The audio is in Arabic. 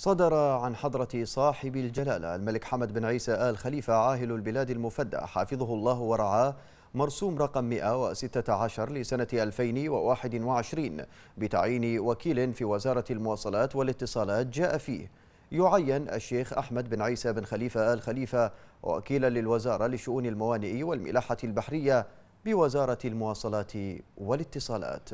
صدر عن حضرة صاحب الجلالة الملك حمد بن عيسى آل خليفة عاهل البلاد المفدى حافظه الله ورعاه مرسوم رقم 116 لسنة 2021 بتعيين وكيل في وزارة المواصلات والاتصالات جاء فيه يعين الشيخ أحمد بن عيسى بن خليفة آل خليفة وكيلا للوزارة لشؤون الموانئ والملاحة البحرية بوزارة المواصلات والاتصالات